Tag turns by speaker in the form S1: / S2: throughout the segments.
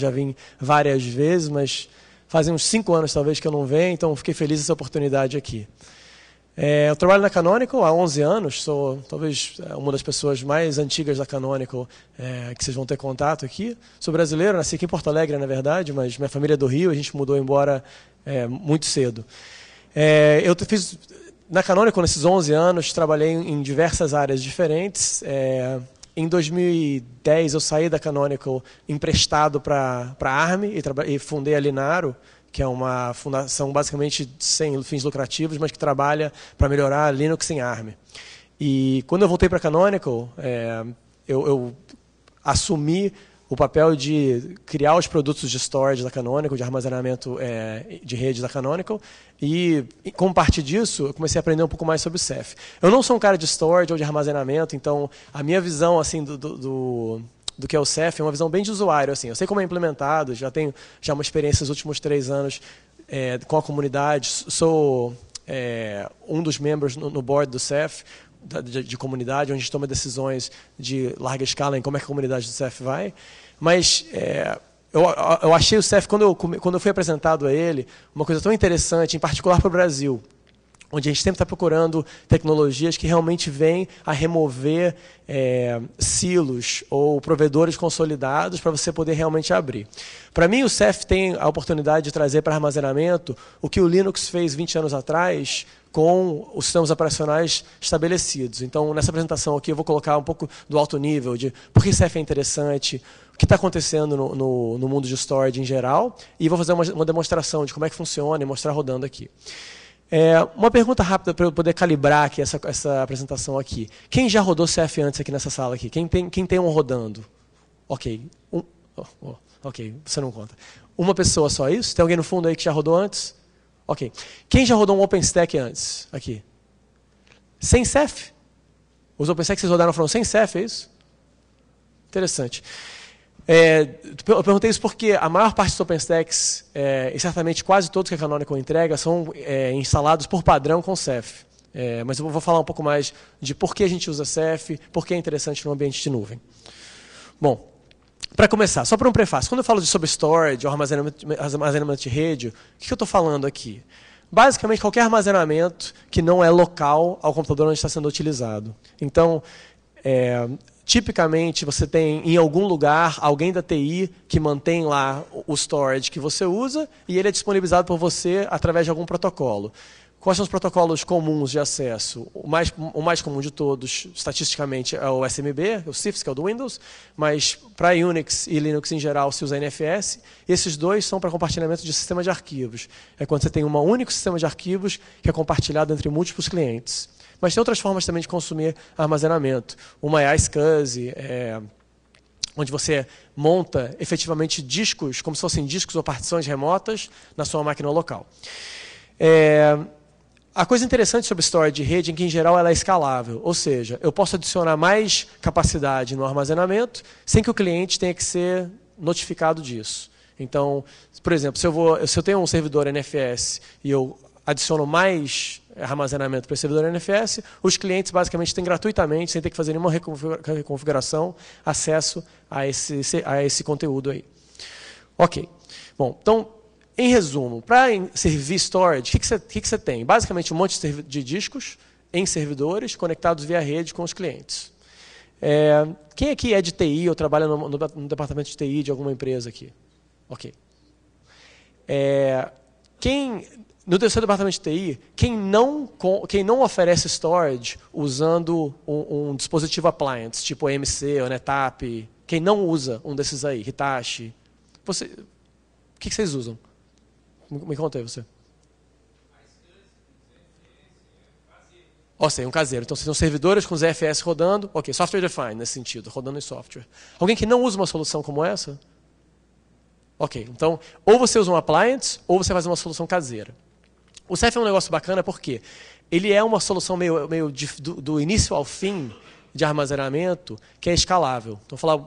S1: já vim várias vezes, mas fazem uns cinco anos talvez que eu não venho, então fiquei feliz dessa oportunidade aqui. É, eu trabalho na Canonical há 11 anos, sou talvez é, uma das pessoas mais antigas da Canonical é, que vocês vão ter contato aqui. Sou brasileiro, nasci aqui em Porto Alegre, na verdade, mas minha família é do Rio, a gente mudou embora é, muito cedo. É, eu fiz na Canonical, nesses 11 anos, trabalhei em diversas áreas diferentes. É, em 2010, eu saí da Canonical emprestado para a ARME e, e fundei a Linaro, que é uma fundação basicamente sem fins lucrativos, mas que trabalha para melhorar Linux em ARM. E quando eu voltei para a Canonical, é, eu, eu assumi o papel de criar os produtos de storage da Canonical, de armazenamento é, de rede da Canonical, e como parte disso, eu comecei a aprender um pouco mais sobre o Ceph. Eu não sou um cara de storage ou de armazenamento, então a minha visão assim do, do do que é o Ceph, é uma visão bem de usuário. Assim. Eu sei como é implementado, já tenho já uma experiência nos últimos três anos é, com a comunidade, sou é, um dos membros no, no board do Ceph, de, de, comunidade, onde a gente toma decisões de larga escala em como é que a comunidade do Ceph vai. Mas é, eu, eu, achei o CEF, quando eu, quando eu fui apresentado a ele, uma coisa tão interessante, em particular para o Brasil, onde a gente sempre está procurando tecnologias que realmente vêm a remover é, silos ou provedores consolidados para você poder realmente abrir. Para mim, o CEF tem a oportunidade de trazer para armazenamento o que o Linux fez 20 anos atrás com os sistemas operacionais estabelecidos. Então, nessa apresentação aqui, eu vou colocar um pouco do alto nível de por que CEF é interessante, o que está acontecendo no, no, no, mundo de storage em geral, e vou fazer uma, uma demonstração de como é que funciona e mostrar rodando aqui. É, uma pergunta rápida para eu poder calibrar aqui essa, essa apresentação aqui. Quem já rodou CF antes aqui nessa sala aqui? Quem tem, quem tem um rodando? Ok. Um, oh, oh, ok, você não conta. Uma pessoa só, é isso? Tem alguém no fundo aí que já rodou antes? Ok. Quem já rodou um OpenStack antes? Aqui. Sem Ceph? Os OpenStack que vocês rodaram foram sem Ceph, é isso? Interessante. É, eu perguntei isso porque a maior parte dos OpenStacks, é, e certamente quase todos que a Canonical entrega, são é, instalados por padrão com Ceph. É, mas eu vou falar um pouco mais de por que a gente usa Ceph, por que é interessante no ambiente de nuvem. Bom, para começar, só para um prefácio, quando eu falo de sobre storage, ou armazenamento, armazenamento de rede, o que, que eu estou falando aqui? Basicamente, qualquer armazenamento que não é local ao computador onde está sendo utilizado. Então, é, tipicamente, você tem em algum lugar alguém da TI que mantém lá o storage que você usa e ele é disponibilizado por você através de algum protocolo. Quais são os protocolos comuns de acesso? O mais, o mais comum de todos, estatisticamente, é o SMB, o CIFS, que é o do Windows, mas para Unix e Linux em geral se usa NFS. Esses dois são para compartilhamento de sistema de arquivos. É quando você tem um único sistema de arquivos que é compartilhado entre múltiplos clientes. Mas tem outras formas também de consumir armazenamento. Uma é a SCSI, é, onde você monta efetivamente discos, como se fossem discos ou partições remotas, na sua máquina local. É, a coisa interessante sobre storage de rede é que, em geral, ela é escalável. Ou seja, eu posso adicionar mais capacidade no armazenamento sem que o cliente tenha que ser notificado disso. Então, por exemplo, se eu, vou, se eu tenho um servidor NFS e eu adiciono mais armazenamento para o servidor NFS, os clientes basicamente têm gratuitamente, sem ter que fazer nenhuma reconfiguração, acesso a esse, a esse conteúdo aí. Ok. Bom, então, em resumo, para servir storage, o que, que, que, você tem? Basicamente, um monte de discos em servidores conectados via rede com os clientes. É, quem aqui é de TI ou trabalha no, no, no, departamento de TI de alguma empresa aqui? Ok. É, quem no seu departamento de TI, quem não, quem não oferece storage usando um, um dispositivo appliance, tipo EMC ou NetApp, quem não usa um desses aí, Hitachi, você, o que, que vocês usam? Me conta aí você. Ó, oh, sei, é um caseiro. Então, vocês são servidores com ZFS rodando. Ok, software defined nesse sentido, rodando em software. Alguém que não usa uma solução como essa? Ok, então, ou você usa um appliance, ou você faz uma solução caseira. O Ceph é um negócio bacana porque ele é uma solução meio, meio de, do, do, início ao fim de armazenamento que é escalável. Então, falar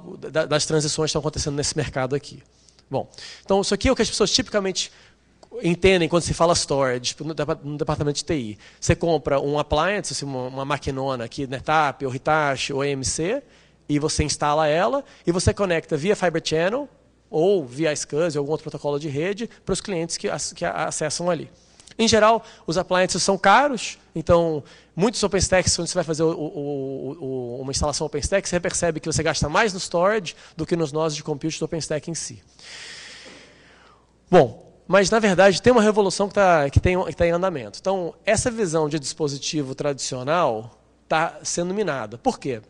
S1: das transições que estão acontecendo nesse mercado aqui. Bom, então isso aqui é o que as pessoas tipicamente entendem quando se fala storage tipo, no, departamento de TI. Você compra um appliance, assim, uma, uma maquinona aqui, NetApp, né, ou Hitachi, ou EMC, e você instala ela, e você conecta via Fiber Channel, ou via SCSI, ou algum outro protocolo de rede, para os clientes que, que acessam ali. Em geral, os appliances são caros, então muitos OpenStacks, quando você vai fazer o, o, o, uma instalação OpenStack, você percebe que você gasta mais no storage do que nos nós de compute do OpenStack em si. Bom, mas, na verdade, tem uma revolução que está que tem, que tá em andamento. Então, essa visão de dispositivo tradicional está sendo minada. Por quê?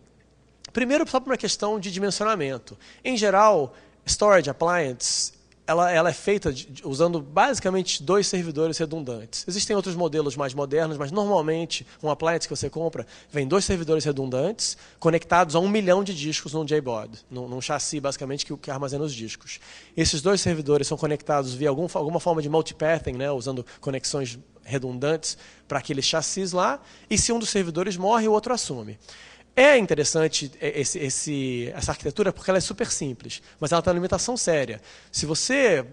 S1: Primeiro, só por uma questão de dimensionamento. Em geral, storage appliance ela, ela é feita de, usando basicamente dois servidores redundantes. Existem outros modelos mais modernos, mas normalmente um appliance que você compra vem dois servidores redundantes conectados a um milhão de discos num JBOD, num, num chassi basicamente que, que armazena os discos. Esses dois servidores são conectados via algum, alguma forma de multipathing, né, usando conexões redundantes para aqueles chassis lá, e se um dos servidores morre, o outro assume. É interessante é, esse, esse, essa arquitetura porque ela é super simples, mas ela tem uma limitação séria. Se você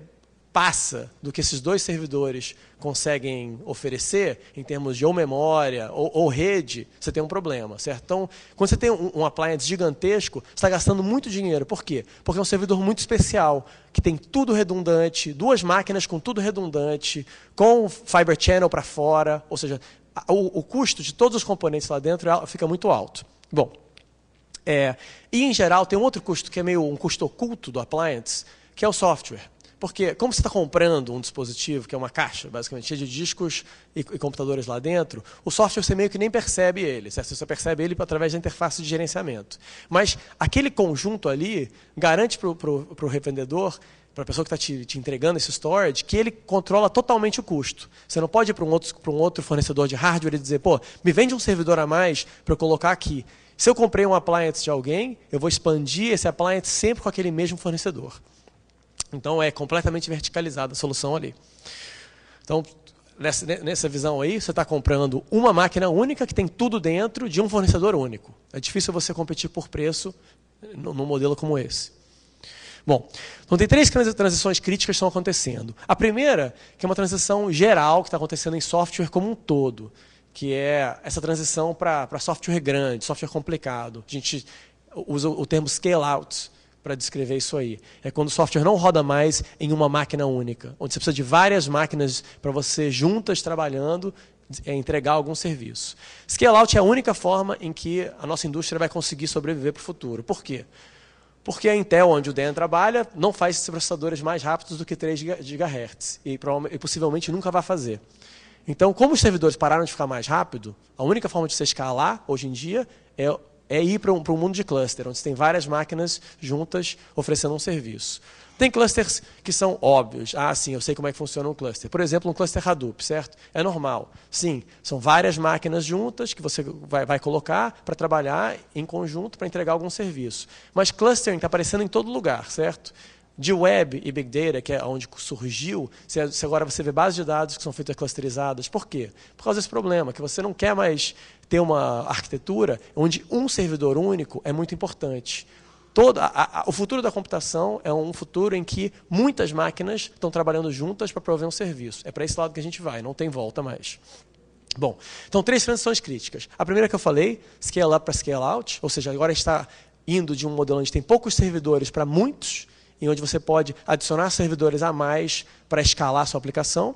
S1: passa do que esses dois servidores conseguem oferecer, em termos de ou memória ou, ou rede, você tem um problema, certo? Então, quando você tem um, um appliance gigantesco, você está gastando muito dinheiro. Por quê? Porque é um servidor muito especial, que tem tudo redundante, duas máquinas com tudo redundante, com Fiber Channel para fora, ou seja, o, o custo de todos os componentes lá dentro é fica muito alto. Bom, é, e em geral tem um outro custo que é meio um custo oculto do appliance, que é o software. Porque como você está comprando um dispositivo, que é uma caixa, basicamente, cheia de discos e, e computadores lá dentro, o software você meio que nem percebe ele, certo? Você só percebe ele através da interface de gerenciamento. Mas aquele conjunto ali garante para o revendedor para a pessoa que está te, te, entregando esse storage, que ele controla totalmente o custo. Você não pode ir para um, outro, para um outro fornecedor de hardware e dizer, pô, me vende um servidor a mais para eu colocar aqui. Se eu comprei um appliance de alguém, eu vou expandir esse appliance sempre com aquele mesmo fornecedor. Então é completamente verticalizada a solução ali. Então, nessa, nessa visão aí, você está comprando uma máquina única que tem tudo dentro de um fornecedor único. É difícil você competir por preço num modelo como esse. Bom, então tem três grandes transições críticas que estão acontecendo. A primeira, que é uma transição geral que está acontecendo em software como um todo que é essa transição para software grande, software complicado. A gente usa o termo scale-out para descrever isso aí. É quando o software não roda mais em uma máquina única, onde você precisa de várias máquinas para você, juntas, trabalhando, é, entregar algum serviço. Scale-out é a única forma em que a nossa indústria vai conseguir sobreviver para o futuro. Por quê? Porque a Intel, onde o Dan trabalha, não faz processadores mais rápidos do que 3 GHz e, e possivelmente nunca vai fazer. Então, como os servidores pararam de ficar mais rápido, a única forma de você escalar hoje em dia é, é ir para um, um mundo de cluster, onde você tem várias máquinas juntas oferecendo um serviço. Tem clusters que são óbvios. Ah, sim, eu sei como é que funciona um cluster. Por exemplo, um cluster Hadoop, certo? É normal. Sim, são várias máquinas juntas que você vai, vai colocar para trabalhar em conjunto para entregar algum serviço. Mas clustering está aparecendo em todo lugar, certo? de web e big data, que é onde surgiu, é- se agora você vê bases de dados que são feitas clusterizadas. Por quê? Por causa desse problema, que você não quer mais ter uma arquitetura onde um servidor único é muito importante. Todo, a, a, o futuro da computação é um futuro em que muitas máquinas estão trabalhando juntas para prover um serviço. É para esse lado que a gente vai, não tem volta mais. Bom, então três transições críticas. A primeira que eu falei, scale up para scale out, ou seja, agora está indo de um modelo onde tem poucos servidores para muitos, em onde você pode adicionar servidores a mais para escalar a sua aplicação,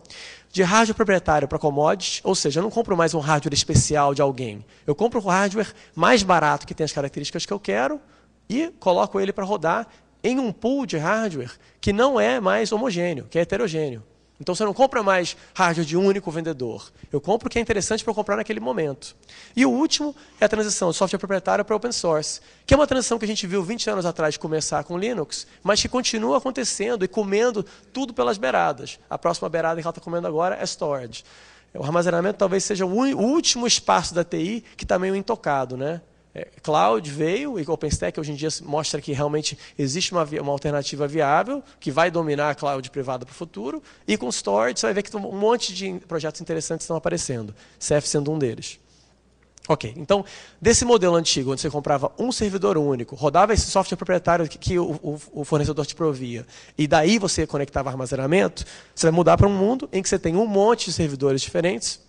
S1: de hardware proprietário para commodities, ou seja, eu não compro mais um hardware especial de alguém, eu compro o hardware mais barato que tem as características que eu quero e coloco ele para rodar em um pool de hardware que não é mais homogêneo, que é heterogêneo. Então você não compra mais hardware de um único vendedor. Eu compro o que é interessante para eu comprar naquele momento. E o último é a transição de software proprietário para open source, que é uma transição que a gente viu 20 anos atrás começar com Linux, mas que continua acontecendo e comendo tudo pelas beiradas. A próxima beirada que ela está comendo agora é storage. O armazenamento talvez seja o último espaço da TI que está meio intocado, né? É, cloud veio e OpenStack hoje em dia mostra que realmente existe uma, uma alternativa viável que vai dominar a cloud privada para o futuro. E com storage você vai ver que um monte de projetos interessantes estão aparecendo, Ceph sendo um deles. Ok, então, desse modelo antigo, onde você comprava um servidor único, rodava esse software proprietário que, que o, o, o, fornecedor te provia, e daí você conectava armazenamento, você vai mudar para um mundo em que você tem um monte de servidores diferentes,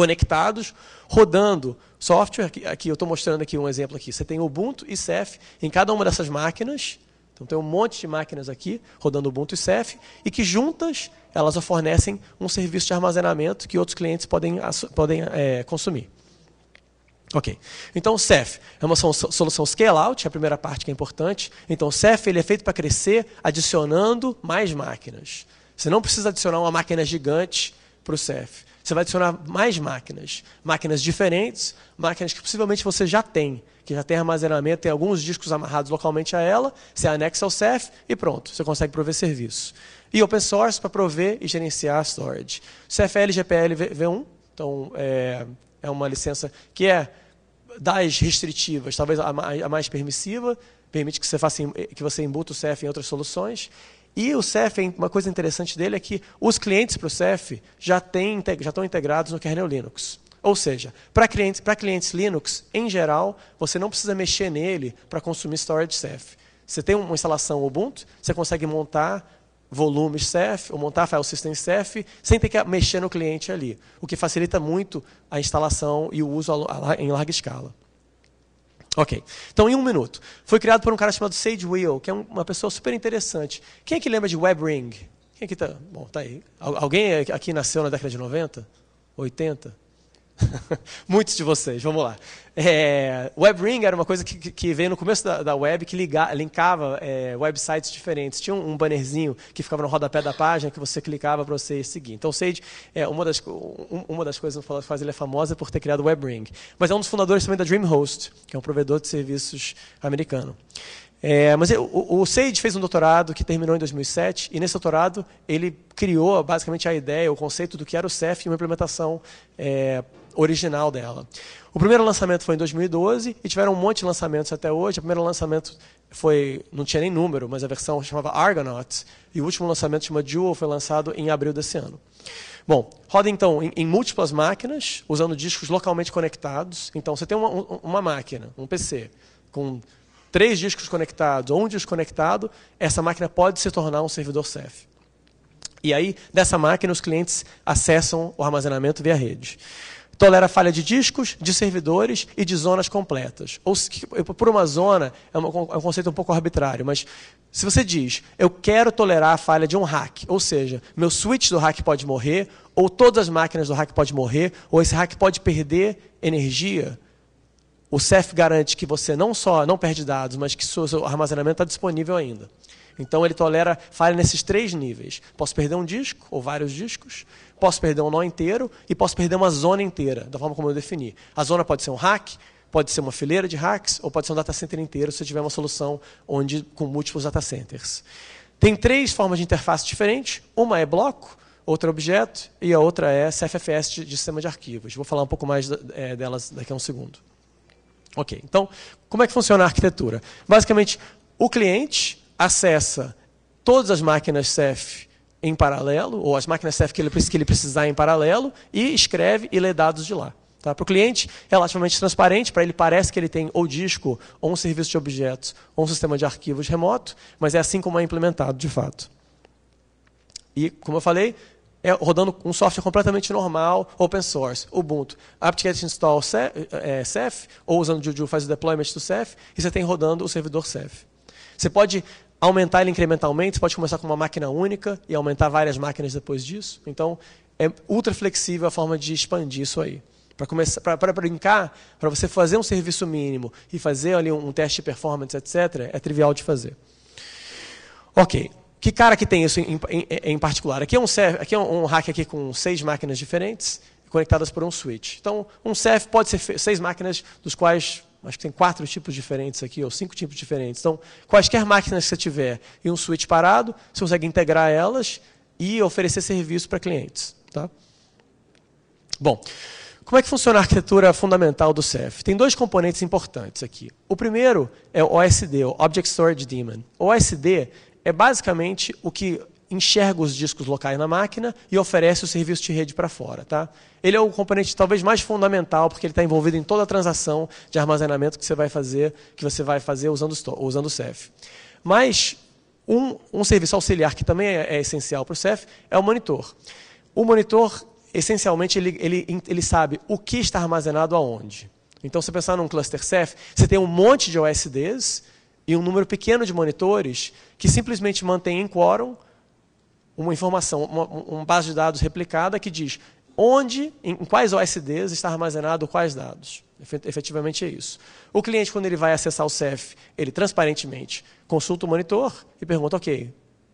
S1: conectados, rodando software. Aqui, aqui eu estou mostrando aqui um exemplo aqui. Você tem Ubuntu e Ceph em cada uma dessas máquinas. Então tem um monte de máquinas aqui rodando Ubuntu e Ceph e que juntas elas fornecem um serviço de armazenamento que outros clientes podem, podem é, consumir. Ok. Então, o Ceph é uma solução scale-out, é a primeira parte que é importante. Então, o Ceph ele é feito para crescer adicionando mais máquinas. Você não precisa adicionar uma máquina gigante para o Ceph. Você vai adicionar mais máquinas, máquinas diferentes, máquinas que possivelmente você já tem, que já tem armazenamento, tem alguns discos amarrados localmente a ela, você anexa ao Ceph e pronto, você consegue prover serviço. E open source para prover e gerenciar storage. CFL GPL V1, então é, é uma licença que é das restritivas, talvez a mais permissiva, permite que você faça que você embuta o CF em outras soluções e o CEF, uma coisa interessante dele é que os clientes para o CEF já, já estão integrados no kernel Linux. Ou seja, para clientes, clientes Linux, em geral, você não precisa mexer nele para consumir storage CEF. Você tem uma instalação Ubuntu, você consegue montar volumes CEF, ou montar file system CEF, sem ter que mexer no cliente ali, o que facilita muito a instalação e o uso em larga escala. Ok. Então, em um minuto. Foi criado por um cara chamado Sage Will, que é uma pessoa super interessante. Quem é que lembra de WebRing? Quem é que tá? Bom, tá aí. Alguém é aqui nasceu na década de 90? 80? Muitos de vocês, vamos lá. É, WebRing era uma coisa que, que veio no começo da, da web, que liga, linkava é, websites diferentes. Tinha um, um, bannerzinho que ficava no rodapé da página, que você clicava para você seguir. Então, o Sage, é, uma, das, um, uma das coisas que faz ele é famosa é por ter criado o WebRing. Mas é um dos fundadores também da DreamHost, que é um provedor de serviços americano. É, mas o, o Sage fez um doutorado que terminou em 2007, e nesse doutorado ele criou basicamente a ideia, o conceito do que era o CEF e uma implementação é, original dela. O primeiro lançamento foi em 2012 e tiveram um monte de lançamentos até hoje. O primeiro lançamento foi, não tinha nem número, mas a versão chamava Argonauts E o último lançamento chama Jewel, foi lançado em abril desse ano. Bom, roda então em, em múltiplas máquinas, usando discos localmente conectados. Então você tem uma, uma máquina, um PC, com três discos conectados ou um disco conectado, essa máquina pode se tornar um servidor Ceph. E aí, dessa máquina, os clientes acessam o armazenamento via rede. Tolera falha de discos, de servidores e de zonas completas. Ou por uma zona é, é, um conceito um pouco arbitrário, mas se você diz, eu quero tolerar a falha de um hack, ou seja, meu switch do hack pode morrer, ou todas as máquinas do hack podem morrer, ou esse hack pode perder energia, o Ceph garante que você não só não perde dados, mas que seu armazenamento está disponível ainda. Então ele tolera falha nesses três níveis. Posso perder um disco ou vários discos, Posso perder um nó inteiro e posso perder uma zona inteira, da forma como eu defini. A zona pode ser um hack, pode ser uma fileira de hacks, ou pode ser um data center inteiro, se eu tiver uma solução onde com múltiplos data centers. Tem três formas de interface diferentes. Uma é bloco, outra é objeto, e a outra é CFFS de, de sistema de arquivos. Vou falar um pouco mais é, delas daqui a um segundo. Ok, então, como é que funciona a arquitetura? Basicamente, o cliente acessa todas as máquinas CF em paralelo, ou as máquinas CF que ele, que ele precisar em paralelo, e escreve e lê dados de lá. Tá? Para o cliente, relativamente transparente, para ele parece que ele tem ou disco, ou um serviço de objetos, ou um sistema de arquivos remoto, mas é assim como é implementado de fato. E, como eu falei, é rodando um software completamente normal, open source, Ubuntu. apt-get install é, é, Ceph, ou usando o Juju faz o deployment do Ceph, e você tem rodando o servidor Ceph. Você pode aumentar ele incrementalmente, você pode começar com uma máquina única e aumentar várias máquinas depois disso. Então, é ultra flexível a forma de expandir isso aí. Para começar, para brincar, para você fazer um serviço mínimo e fazer ali um, teste de performance, etc., é trivial de fazer. Ok. Que cara que tem isso em, em, em particular? Aqui é, um, aqui é um, um hack aqui com seis máquinas diferentes conectadas por um switch. Então, um CEF pode ser seis máquinas, dos quais Acho que tem quatro tipos diferentes aqui, ou cinco tipos diferentes. Então, quaisquer máquinas que você tiver e um switch parado, você consegue integrar elas e oferecer serviço para clientes. Tá? Bom, como é que funciona a arquitetura fundamental do Ceph? Tem dois componentes importantes aqui. O primeiro é o OSD, o Object Storage Daemon. O OSD é basicamente o que enxerga os discos locais na máquina e oferece o serviço de rede para fora. Tá? Ele é o componente talvez mais fundamental, porque ele está envolvido em toda a transação de armazenamento que você vai fazer, que você vai fazer usando, usando o CEF. Mas um, um serviço auxiliar que também é, é essencial para o CEF é o monitor. O monitor, essencialmente, ele, ele, ele sabe o que está armazenado aonde. Então, se você pensar num cluster CEF, você tem um monte de OSDs e um número pequeno de monitores que simplesmente mantém em quórum uma informação, uma, uma base de dados replicada que diz onde, em quais OSDs está armazenado quais dados. Efetivamente é isso. O cliente, quando ele vai acessar o CEF, ele transparentemente consulta o monitor e pergunta, ok,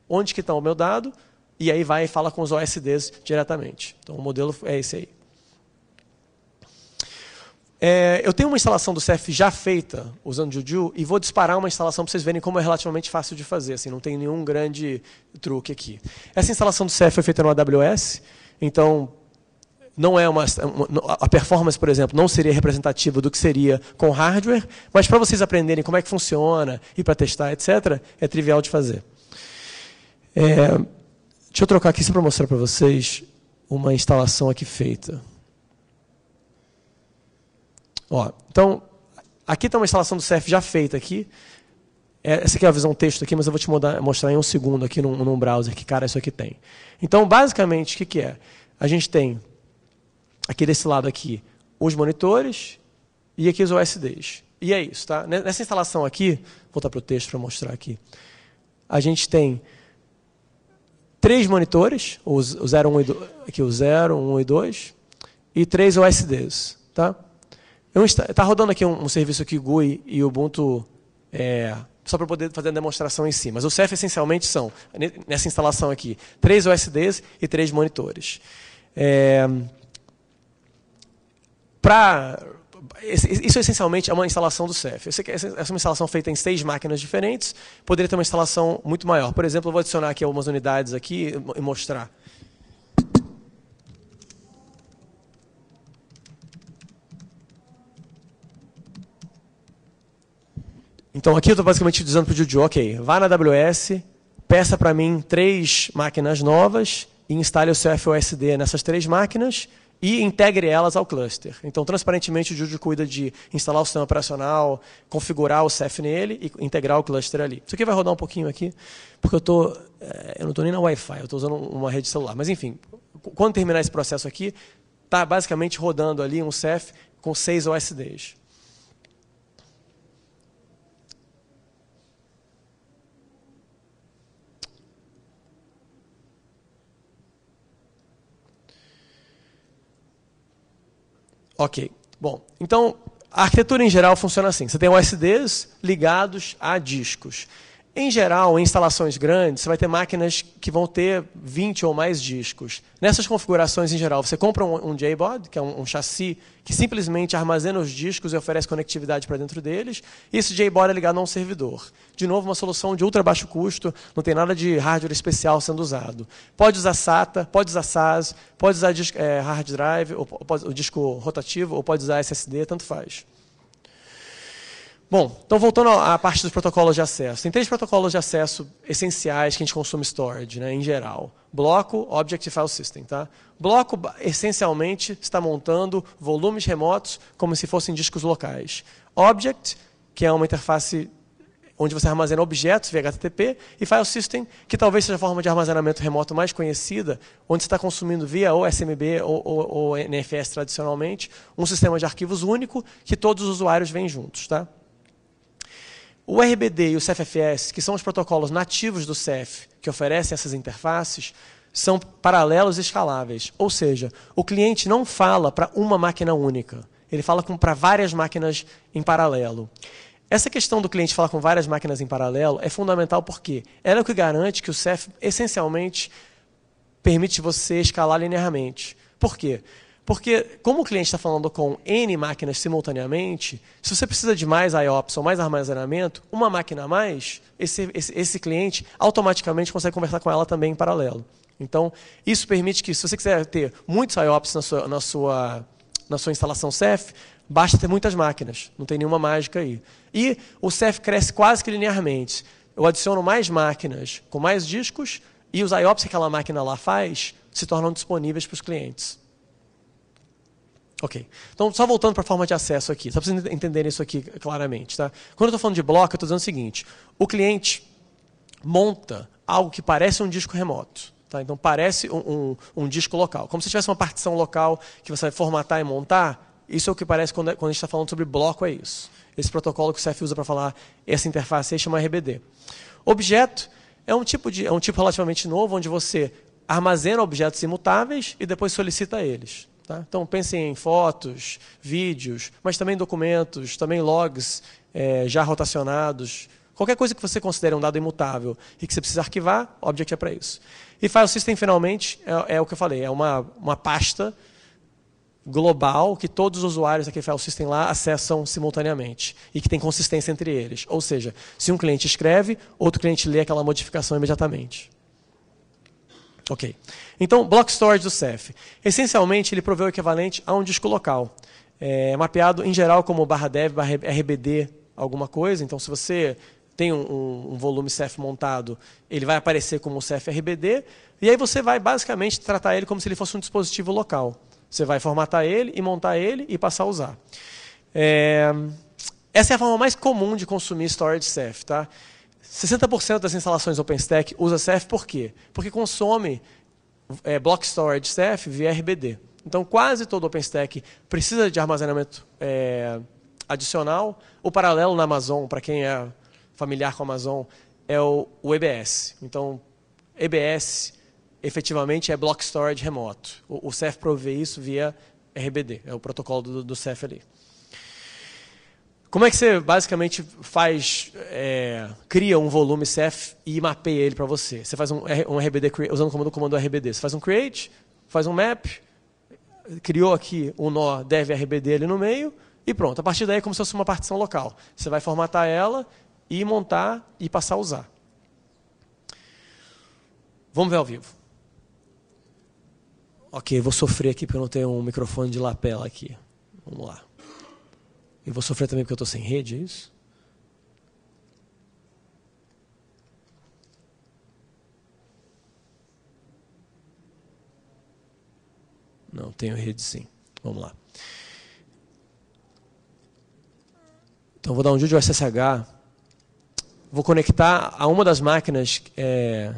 S1: onde que está o meu dado? E aí vai e fala com os OSDs diretamente. Então o modelo é esse aí. É, eu tenho uma instalação do CEF já feita, usando Juju, e vou disparar uma instalação para vocês verem como é relativamente fácil de fazer, assim, não tem nenhum grande truque aqui. Essa instalação do CEF foi é feita no AWS, então não é uma, a performance, por exemplo, não seria representativa do que seria com hardware, mas para vocês aprenderem como é que funciona e para testar, etc., é trivial de fazer. É, deixa eu trocar aqui só para mostrar para vocês uma instalação aqui feita. Ó, então, aqui está uma instalação do CEF já feita aqui. É, essa aqui é a visão texto aqui, mas eu vou te mostrar em um segundo aqui num, num browser que cara isso aqui tem. Então, basicamente, o que, que é? A gente tem aqui desse lado aqui os monitores e aqui os OSDs. E é isso, tá? Nessa instalação aqui, vou voltar para o texto para mostrar aqui. A gente tem três monitores, o 0, 1 e 2, aqui o 0, 1 e 2, e três OSDs, tá? Está, tá rodando aqui um, um, serviço aqui GUI e Ubuntu, é, só para poder fazer a demonstração em si. Mas o Ceph essencialmente são, nessa instalação aqui, três USDs e três monitores. É, pra, isso essencialmente é uma instalação do Ceph. Essa é uma instalação feita em seis máquinas diferentes. Poderia ter uma instalação muito maior. Por exemplo, eu vou adicionar aqui algumas unidades aqui e mostrar. Então aqui eu estou basicamente dizendo para o Juju, ok, vá na AWS, peça para mim três máquinas novas e instale o seu FOSD nessas três máquinas e integre elas ao cluster. Então, transparentemente, o Juju cuida de instalar o sistema operacional, configurar o Ceph nele e integrar o cluster ali. Isso aqui vai rodar um pouquinho aqui, porque eu, tô, eh, eu não estou nem na Wi-Fi, eu estou usando uma rede celular. Mas, enfim, quando terminar esse processo aqui, está basicamente rodando ali um Ceph com seis OSDs. Ok. Bom, então a arquitetura em geral funciona assim: você tem OSDs ligados a discos. Em geral, em instalações grandes, você vai ter máquinas que vão ter 20 ou mais discos. Nessas configurações, em geral, você compra um, um J-Bod, que é um, um, chassi que simplesmente armazena os discos e oferece conectividade para dentro deles, e esse J-Bod é ligado a um servidor. De novo, uma solução de ultra baixo custo, não tem nada de hardware especial sendo usado. Pode usar SATA, pode usar SAS, pode usar disco, é, eh, hard drive, ou, o disco rotativo, ou pode usar SSD, tanto faz. Bom, então voltando à parte dos protocolos de acesso. Tem três protocolos de acesso essenciais que a gente consome storage, né, em geral. Bloco, Object e File System. Tá? Bloco, essencialmente, está montando volumes remotos como se fossem discos locais. Object, que é uma interface onde você armazena objetos via HTTP, e File System, que talvez seja a forma de armazenamento remoto mais conhecida, onde você está consumindo via ou SMB ou, ou, ou NFS tradicionalmente, um sistema de arquivos único que todos os usuários vêm juntos. Tá? O RBD e o CFFS, que são os protocolos nativos do CEF, que oferecem essas interfaces, são paralelos escaláveis. Ou seja, o cliente não fala para uma máquina única. Ele fala para várias máquinas em paralelo. Essa questão do cliente falar com várias máquinas em paralelo é fundamental porque ela é o que garante que o CEF essencialmente permite você escalar linearmente. Por quê? Porque, como o cliente está falando com N máquinas simultaneamente, se você precisa de mais IOPS ou mais armazenamento, uma máquina a mais, esse, esse, esse cliente automaticamente consegue conversar com ela também em paralelo. Então, isso permite que, se você quiser ter muitos IOPS na sua, na sua, na sua instalação CEF, basta ter muitas máquinas, não tem nenhuma mágica aí. E o CEF cresce quase que linearmente. Eu adiciono mais máquinas com mais discos e os IOPS que aquela máquina lá faz se tornam disponíveis para os clientes. Ok. Então, só voltando para a forma de acesso aqui, só para vocês entenderem isso aqui claramente. Tá? Quando eu estou falando de bloco, eu estou dizendo o seguinte: o cliente monta algo que parece um disco remoto. Tá? Então, parece um, um, um disco local. Como se tivesse uma partição local que você vai formatar e montar. Isso é o que parece quando, é, quando a gente está falando sobre bloco, é isso. Esse protocolo que o CF usa para falar essa interface aí chama RBD. Objeto é um tipo, de, é um tipo relativamente novo, onde você armazena objetos imutáveis e depois solicita eles. Tá? Então pensem em fotos, vídeos, mas também documentos, também logs é, já rotacionados, qualquer coisa que você considere um dado imutável e que você precisa arquivar, Object é para isso. E File System finalmente é, é, o que eu falei, é uma, uma pasta global que todos os usuários daquele file system lá acessam simultaneamente e que tem consistência entre eles. Ou seja, se um cliente escreve, outro cliente lê aquela modificação imediatamente. Ok. Então, block storage do Ceph. Essencialmente, ele provê o equivalente a um disco local. É, mapeado, em geral, como barra dev, barra RBD, alguma coisa. Então, se você tem um, um, um, volume Ceph montado, ele vai aparecer como Ceph RBD. E aí você vai, basicamente, tratar ele como se ele fosse um dispositivo local. Você vai formatar ele e montar ele e passar a usar. É... Essa é a forma mais comum de consumir storage Ceph, tá? 60% das instalações OpenStack usa Ceph por quê? Porque consome é, Block Storage Ceph via RBD. Então, quase todo OpenStack precisa de armazenamento é, adicional. O paralelo na Amazon, para quem é familiar com a Amazon, é o, o EBS. Então, EBS efetivamente é Block Storage remoto. O, o Ceph provê isso via RBD, é o protocolo do, do Ceph ali. Como é que você basicamente faz, é, cria um volume CF e mapeia ele para você? Você faz um, um RBD usando o comando, comando RBD. Você faz um create, faz um map, criou aqui um nó dev RBD ali no meio e pronto. A partir daí é como se fosse uma partição local. Você vai formatar ela e montar e passar a usar. Vamos ver ao vivo. Ok, vou sofrer aqui porque eu não tenho um microfone de lapela aqui. Vamos lá. E vou sofrer também porque eu estou sem rede, é isso? Não, tenho rede sim. Vamos lá. Então vou dar um vídeo SSH. Vou conectar a uma das máquinas. É...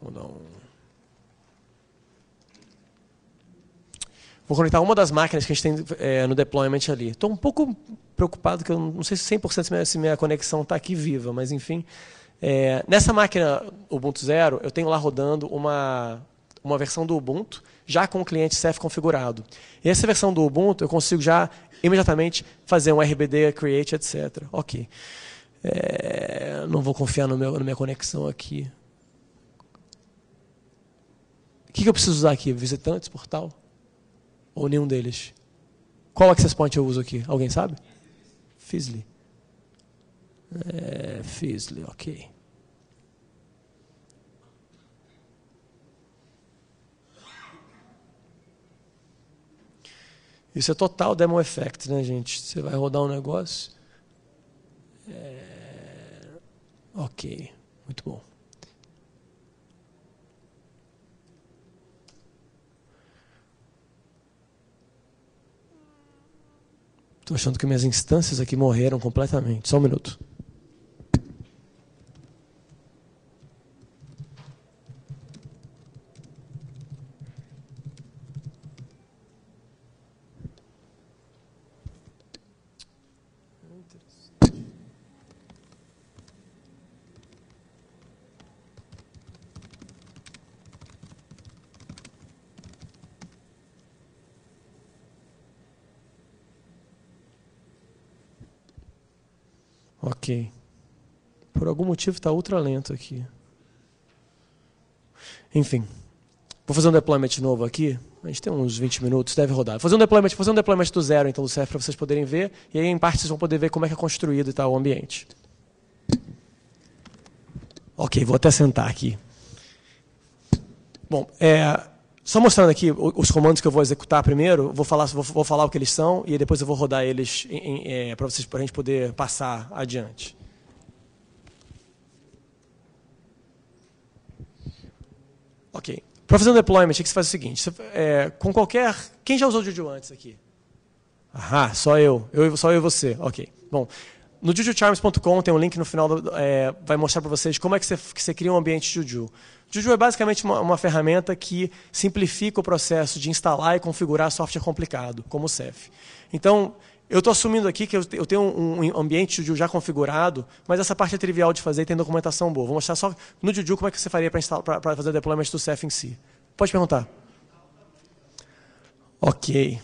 S1: Vou dar um... Vou conectar uma das máquinas que a gente tem é, no deployment ali. Estou um pouco preocupado, que eu não sei se 100% se minha, se minha conexão está aqui viva, mas enfim. É, nessa máquina Ubuntu Zero, eu tenho lá rodando uma, uma versão do Ubuntu, já com o cliente Ceph configurado. E essa versão do Ubuntu, eu consigo já imediatamente fazer um RBD, create, etc. Ok. É, não vou confiar no meu, na minha conexão aqui. O que, que eu preciso usar aqui? Visitantes, portal? Ou nenhum deles? Qual access point eu uso aqui? Alguém sabe? Fizzly. É, Fizzly, ok. Isso é total demo effect, né, gente? Você vai rodar um negócio. É... Ok, muito bom. Estou achando que minhas instâncias aqui morreram completamente. Só um minuto. motivo está ultra lento aqui. Enfim. Vou fazer um deployment novo aqui. A gente tem uns 20 minutos, deve rodar. Vou fazer um deployment, fazer um deployment do zero, então, do serve para vocês poderem ver. E aí, em parte, vocês vão poder ver como é que é construído e tal o ambiente. Ok, vou até sentar aqui. Bom, é, só mostrando aqui os comandos que eu vou executar primeiro, vou falar, vou, vou falar o que eles são e depois eu vou rodar eles é, para vocês, para a gente poder passar adiante. Ok. Para fazer um deployment, você faz o seguinte: você, é, com qualquer. Quem já usou o Juju antes aqui? Ah, só eu. eu. Só eu e você. Ok. Bom, no jujucharms.com tem um link no final, do, é, vai mostrar para vocês como é que você, que você, cria um ambiente Juju. Juju é basicamente uma, uma, ferramenta que simplifica o processo de instalar e configurar software complicado, como o Ceph. Então, eu estou assumindo aqui que eu tenho um ambiente Juju já configurado, mas essa parte é trivial de fazer e tem documentação boa. Vou mostrar só no Juju como é que você faria para fazer o deployment do Ceph em si. Pode perguntar. Ok.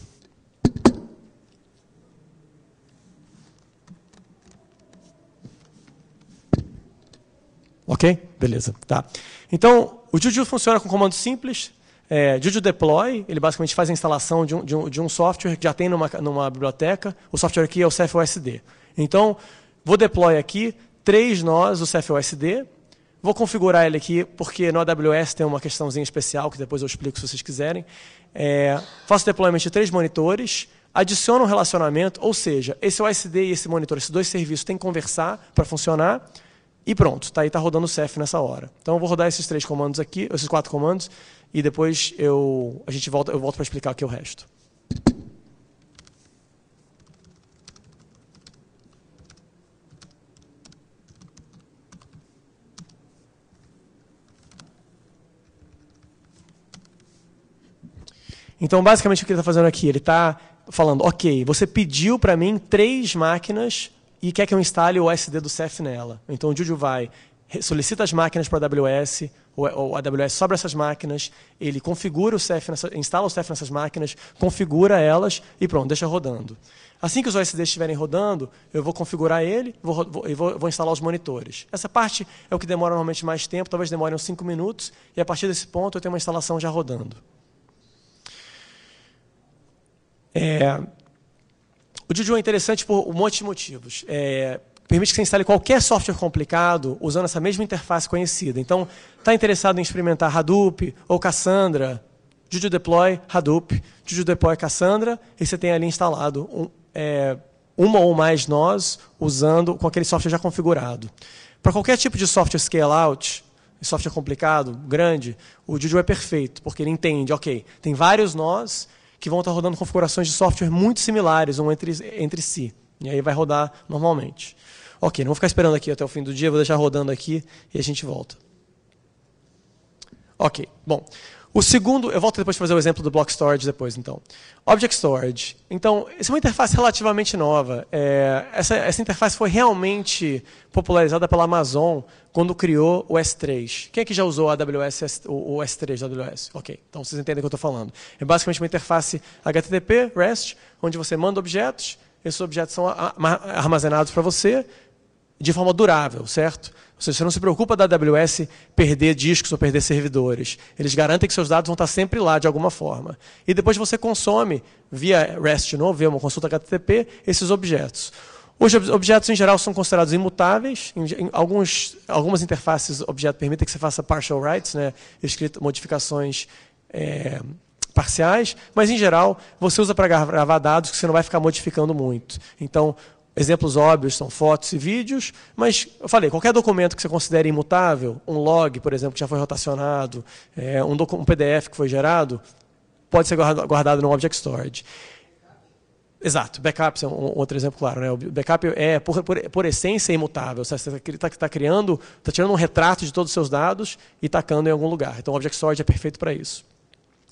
S1: Ok? Beleza. Tá. Então, o Juju funciona com comando simples, é, Juju Deploy, ele basicamente faz a instalação de um, de um, de um software que já tem numa, numa biblioteca. O software aqui é o CFOSD. Então, vou deploy aqui três nós do CFOSD. Vou configurar ele aqui, porque no AWS tem uma questãozinha especial, que depois eu explico se vocês quiserem. É, faço deployment de três monitores, adiciono um relacionamento, ou seja, esse OSD e esse monitor, esses dois serviços têm que conversar para funcionar, e pronto, tá aí está rodando o Ceph nessa hora. Então eu vou rodar esses três comandos aqui, esses quatro comandos, e depois eu, a gente volta, eu volto para explicar aqui o resto. Então, basicamente, o que ele está fazendo aqui? Ele está falando, ok, você pediu para mim três máquinas e quer que eu instale o SD do Ceph nela. Então, o Juju vai, solicita as máquinas para a AWS, o AWS sobra essas máquinas, ele configura o CEF, nessa, instala o CEF nessas máquinas, configura elas e pronto, deixa rodando. Assim que os OSDs estiverem rodando, eu vou configurar ele e vou, vou, vou, instalar os monitores. Essa parte é o que demora normalmente mais tempo, talvez demore uns 5 minutos, e a partir desse ponto eu tenho uma instalação já rodando. É, o Juju é interessante por um monte de motivos. É, permite que você instale qualquer software complicado usando essa mesma interface conhecida. Então, está interessado em experimentar Hadoop ou Cassandra? Juju Deploy, Hadoop, Juju Deploy, Cassandra, e você tem ali instalado um, é, uma ou mais nós usando com aquele software já configurado. Para qualquer tipo de software scale-out, software complicado, grande, o Juju é perfeito, porque ele entende, ok, tem vários nós que vão estar tá rodando configurações de software muito similares um entre, entre si. E aí vai rodar normalmente. Ok, não vou ficar esperando aqui até o fim do dia, vou deixar rodando aqui e a gente volta. Ok, bom. O segundo, eu volto depois para fazer o exemplo do Block Storage depois, então. Object Storage. Então, essa é uma interface relativamente nova. É, essa, essa interface foi realmente popularizada pela Amazon quando criou o S3. Quem é que já usou a AWS, o, S3 da AWS? Ok, então vocês entendem o que eu estou falando. É basicamente uma interface HTTP, REST, onde você manda objetos, esses objetos são armazenados para você, de forma durável, certo? Ou seja, você não se preocupa da AWS perder discos ou perder servidores. Eles garantem que seus dados vão estar sempre lá de alguma forma. E depois você consome, via REST não, via uma consulta HTTP, esses objetos. Os objetos, em geral, são considerados imutáveis. Em alguns, algumas interfaces objeto permitem que você faça partial writes, né? Escrito, modificações é, parciais, mas, em geral, você usa para gravar dados que você não vai ficar modificando muito. Então, Exemplos óbvios são fotos e vídeos, mas eu falei, qualquer documento que você considere imutável, um log, por exemplo, que já foi rotacionado, é, um, um, PDF que foi gerado, pode ser guardado, guardado no Object Storage. Exato, backups é um, outro exemplo claro. Né? O backup é, por, por, por essência, imutável. você está tá, tá criando, está tirando um retrato de todos os seus dados e tacando em algum lugar. Então, o Object Storage é perfeito para isso.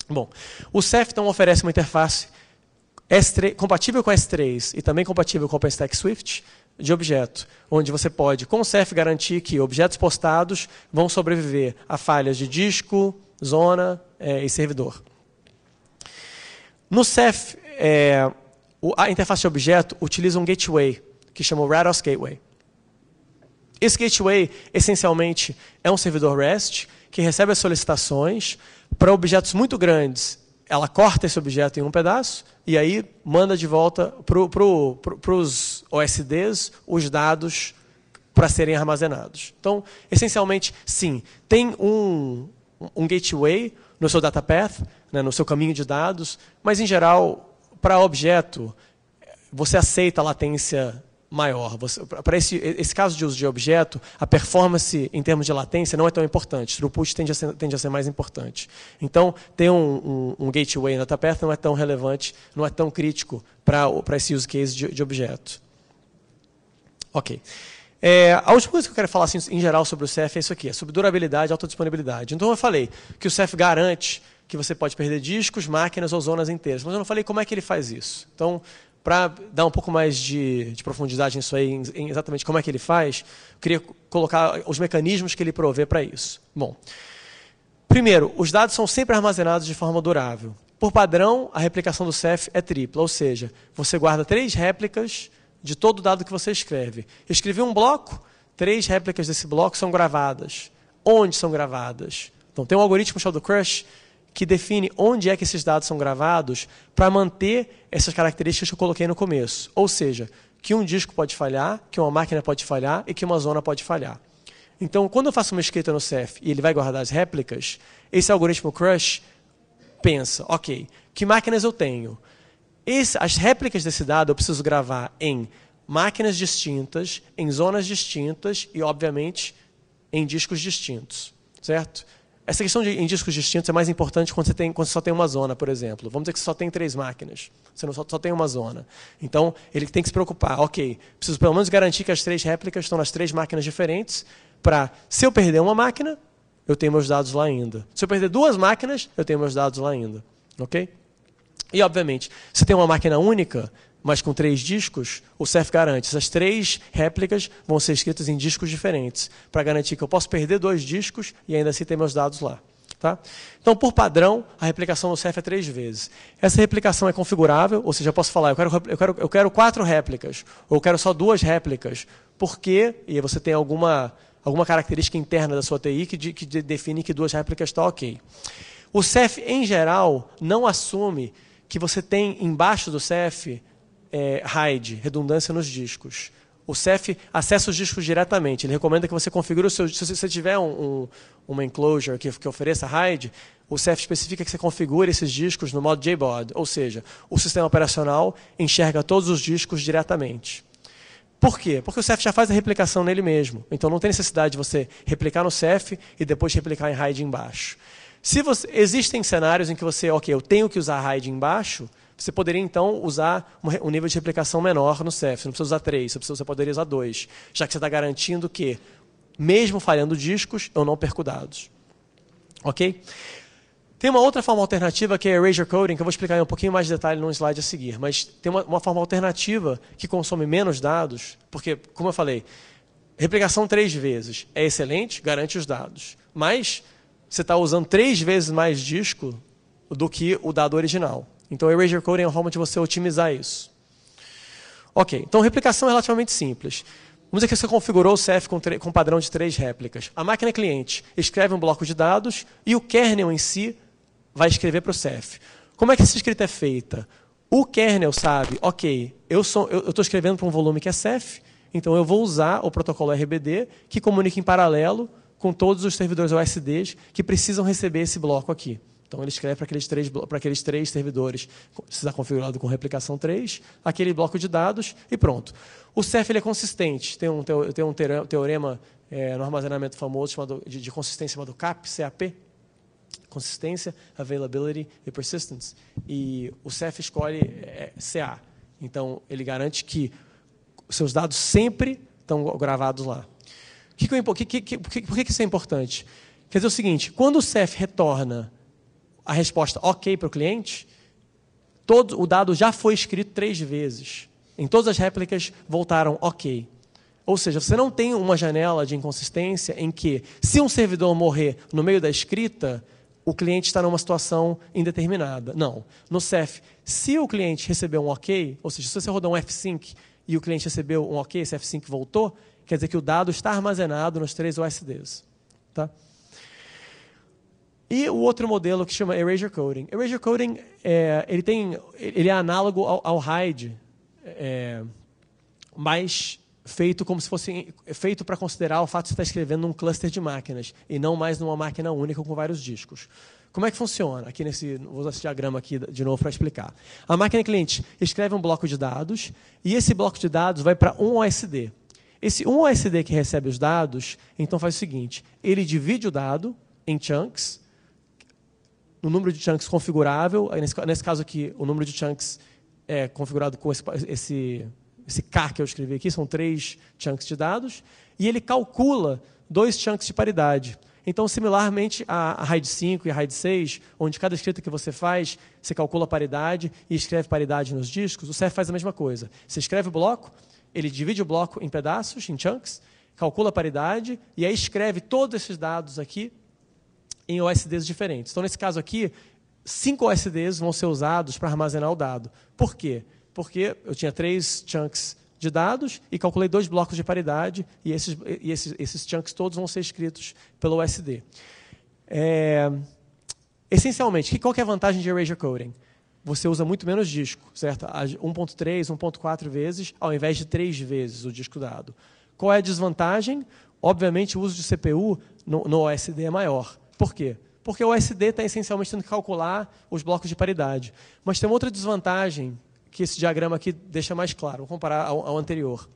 S1: Bom, o Ceph, então, oferece uma interface S3, compatível com S3 e também compatível com OpenStack Swift de objeto, onde você pode, com o CEF, garantir que objetos postados vão sobreviver a falhas de disco, zona é, e servidor. No Ceph, eh, é, a interface de objeto utiliza um gateway, que chama Rados Gateway. Esse gateway, essencialmente, é um servidor REST que recebe as solicitações para objetos muito grandes. Ela corta esse objeto em um pedaço e aí manda de volta para pro, pro, os OSDs os dados para serem armazenados. Então, essencialmente, sim, tem um, um gateway no seu data path, né, no seu caminho de dados, mas em geral, para objeto, você aceita a latência maior. Para esse, esse caso de uso de objeto, a performance em termos de latência não é tão importante. Throughput tende a ser, tende a ser mais importante. Então, ter um, um, um gateway na Taperth não é tão relevante, não é tão crítico para, para esse use case de, de objeto. Ok. É, a última coisa que eu quero falar assim, em geral sobre o Ceph é isso aqui, é sobre durabilidade e autodisponibilidade. Então eu falei que o Ceph garante que você pode perder discos, máquinas ou zonas inteiras, mas eu não falei como é que ele faz isso. Então, para dar um pouco mais de, de profundidade nisso aí, em, em exatamente como é que ele faz, eu queria colocar os mecanismos que ele provê para isso. Bom, primeiro, os dados são sempre armazenados de forma durável. Por padrão, a replicação do CEF é tripla, ou seja, você guarda três réplicas de todo o dado que você escreve. Escrevi um bloco, três réplicas desse bloco são gravadas. Onde são gravadas? Então, tem um algoritmo chamado Crush que define onde é que esses dados são gravados para manter essas características que eu coloquei no começo. Ou seja, que um disco pode falhar, que uma máquina pode falhar e que uma zona pode falhar. Então, quando eu faço uma escrita no CEF e ele vai guardar as réplicas, esse algoritmo Crush pensa, ok, que máquinas eu tenho? Esse, as réplicas desse dado eu preciso gravar em máquinas distintas, em zonas distintas e, obviamente, em discos distintos, certo? Essa questão de, em discos distintos é mais importante quando você, tem, quando você só tem uma zona, por exemplo. Vamos dizer que você só tem três máquinas, você não só, só tem uma zona. Então, ele tem que se preocupar. Ok, preciso pelo menos garantir que as três réplicas estão nas três máquinas diferentes, para, se eu perder uma máquina, eu tenho meus dados lá ainda. Se eu perder duas máquinas, eu tenho meus dados lá ainda. Ok? E, obviamente, se tem uma máquina única, mas com três discos, o CERF garante. Essas três réplicas vão ser escritas em discos diferentes, para garantir que eu posso perder dois discos e ainda assim ter meus dados lá. Tá? Então, por padrão, a replicação no CEF é três vezes. Essa replicação é configurável, ou seja, eu posso falar, eu quero, eu quero, eu quero quatro réplicas, ou eu quero só duas réplicas, porque, e você tem alguma, alguma característica interna da sua TI que, de, que define que duas réplicas estão tá ok. O Ceph em geral, não assume que você tem embaixo do Ceph é, RAID, redundância nos discos. O Ceph acessa os discos diretamente. Ele recomenda que você configure o seu. Se você tiver um, um, uma enclosure que, que ofereça RAID, o Ceph especifica que você configure esses discos no modo JBOD, ou seja, o sistema operacional enxerga todos os discos diretamente. Por quê? Porque o Ceph já faz a replicação nele mesmo. Então não tem necessidade de você replicar no Ceph e depois replicar em RAID embaixo. Se você, existem cenários em que você, ok, eu tenho que usar RAID embaixo, você poderia, então, usar um nível de replicação menor no Ceph. Você não precisa usar 3, você, precisa, você poderia usar 2, já que você está garantindo que, mesmo falhando discos, eu não perco dados. Ok? Tem uma outra forma alternativa que é Erasure Coding, que eu vou explicar em um pouquinho mais de detalhe num slide a seguir, mas tem uma, uma forma alternativa que consome menos dados, porque, como eu falei, replicação três vezes é excelente, garante os dados, mas você está usando três vezes mais disco do que o dado original. Então, erasure coding é de você otimizar isso. Ok, então replicação é relativamente simples. Vamos dizer que você configurou o Ceph com, com padrão de três réplicas. A máquina cliente escreve um bloco de dados e o kernel em si vai escrever para o Ceph. Como é que essa escrita é feita? O kernel sabe, ok, eu estou escrevendo para um volume que é Ceph, então eu vou usar o protocolo RBD, que comunica em paralelo com todos os servidores OSDs que precisam receber esse bloco aqui. Então ele escreve para aqueles, três, para aqueles três servidores, se está configurado com replicação 3, aquele bloco de dados e pronto. O Ceph ele é consistente, tem um, tem um teorema é, no armazenamento famoso chamado, de, de consistência chamado CAP, CAP, consistência, availability e persistence. E o Ceph escolhe é, CA. Então ele garante que seus dados sempre estão gravados lá. Que que é que, que, que, por que isso é importante? Quer dizer o seguinte, quando o Ceph retorna a resposta ok para o cliente, todo, o dado já foi escrito três vezes. Em todas as réplicas voltaram ok. Ou seja, você não tem uma janela de inconsistência em que, se um servidor morrer no meio da escrita, o cliente está numa situação indeterminada. Não. No CEF, se o cliente recebeu um OK, ou seja, se você rodou um F5 e o cliente recebeu um OK, esse F5 voltou, quer dizer que o dado está armazenado nos três OSDs. Tá? E o outro modelo que chama Erasure Coding. Erasure Coding é, ele tem, ele é análogo ao, ao hide, é, mas feito como se fosse feito para considerar o fato de você estar tá escrevendo num cluster de máquinas e não mais numa máquina única com vários discos. Como é que funciona? Aqui nesse, vou usar esse diagrama aqui de novo para explicar. A máquina cliente escreve um bloco de dados e esse bloco de dados vai para um OSD. Esse um OSD que recebe os dados, então faz o seguinte: ele divide o dado em chunks no número de chunks configurável. Nesse, nesse, caso aqui, o número de chunks é configurado com esse, esse, esse que eu escrevi aqui, são três chunks de dados, e ele calcula dois chunks de paridade. Então, similarmente a, a RAID 5 e a RAID 6, onde cada escrita que você faz, você calcula a paridade e escreve paridade nos discos, o CEF faz a mesma coisa. Você escreve o bloco, ele divide o bloco em pedaços, em chunks, calcula a paridade, e aí escreve todos esses dados aqui em OSDs diferentes. Então, nesse caso aqui, cinco OSDs vão ser usados para armazenar o dado. Por quê? Porque eu tinha três chunks de dados e calculei dois blocos de paridade e esses, e esses, esses chunks todos vão ser escritos pelo OSD. É... Essencialmente, qual é a vantagem de erasure coding? Você usa muito menos disco, certo? 1.3, 1.4 vezes, ao invés de 3 vezes o disco dado. Qual é a desvantagem? Obviamente, o uso de CPU no, no OSD é maior. Por quê? Porque o SD está essencialmente tendo que calcular os blocos de paridade. Mas tem outra desvantagem que esse diagrama aqui deixa mais claro, vou comparar ao, ao anterior.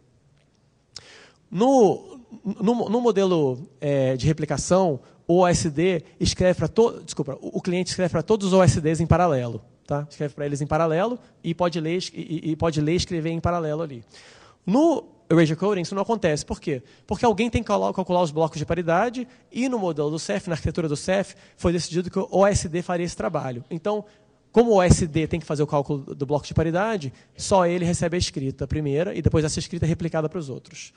S1: No, no, no modelo é, de replicação, o OSD escreve para todo, desculpa, o cliente escreve para todos os OSDs em paralelo, tá? Escreve para eles em paralelo e pode ler e, e pode ler escrever em paralelo ali. No erasure coding, isso não acontece. Por quê? Porque alguém tem que calcular os blocos de paridade e no modelo do CEF, na arquitetura do CEF, foi decidido que o OSD faria esse trabalho. Então, como o OSD tem que fazer o cálculo do bloco de paridade, só ele recebe a escrita primeira e depois essa escrita é replicada para os outros.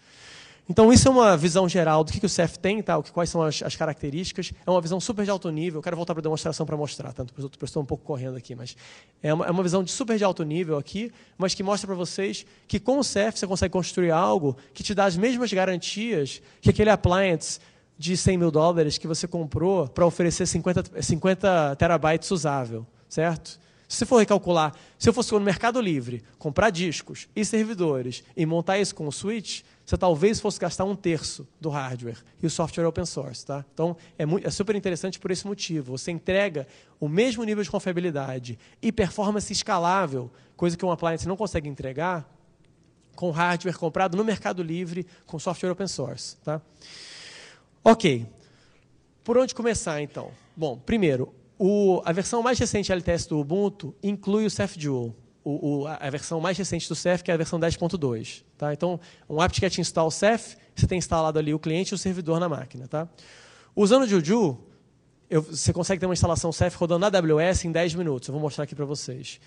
S1: Então, isso é uma visão geral do que, que o CEF tem, tá? quais são as, as, características. É uma visão super de alto nível. Eu quero voltar para a demonstração para mostrar, tanto para os outros, porque estou um pouco correndo aqui, mas é uma, é uma, visão de super de alto nível aqui, mas que mostra para vocês que com o CEF você consegue construir algo que te dá as mesmas garantias que aquele appliance de 100 mil dólares que você comprou para oferecer 50, 50 terabytes usável, certo? Se você for recalcular, se eu fosse no Mercado Livre, comprar discos e servidores e montar isso com o Switch, você talvez fosse gastar um terço do hardware. E o software open source, tá? Então, é, muito, é super interessante por esse motivo. Você entrega o mesmo nível de confiabilidade e performance escalável, coisa que um appliance não consegue entregar, com hardware comprado no mercado livre, com software open source, tá? Ok. Por onde começar, então? Bom, primeiro, o, a versão mais recente LTS do Ubuntu inclui o Ceph Dual o, o, a versão mais recente do Ceph, que é a versão 10.2. Tá? Então, um apt-get install Ceph, você tem instalado ali o cliente e o servidor na máquina. Tá? Usando o Juju, eu, você consegue ter uma instalação Ceph rodando na AWS em 10 minutos. Eu vou mostrar aqui para vocês.